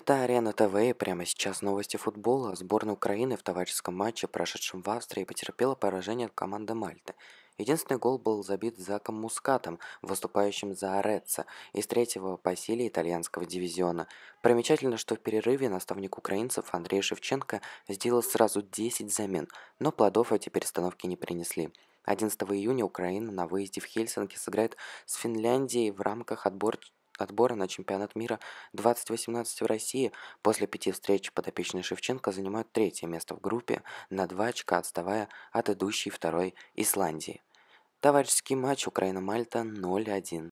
Это Арена ТВ и прямо сейчас новости футбола. Сборная Украины в товарищеском матче, прошедшем в Австрии, потерпела поражение от команды Мальты. Единственный гол был забит Заком Мускатом, выступающим за Ореца, из третьего по силе итальянского дивизиона. Примечательно, что в перерыве наставник украинцев Андрей Шевченко сделал сразу 10 замен, но плодов эти перестановки не принесли. 11 июня Украина на выезде в Хельсинки сыграет с Финляндией в рамках отбора отбора на чемпионат мира 2018 в России после пяти встреч подопечный Шевченко занимают третье место в группе, на два очка отставая от идущей второй Исландии. Товарищеский матч Украина-Мальта 0-1.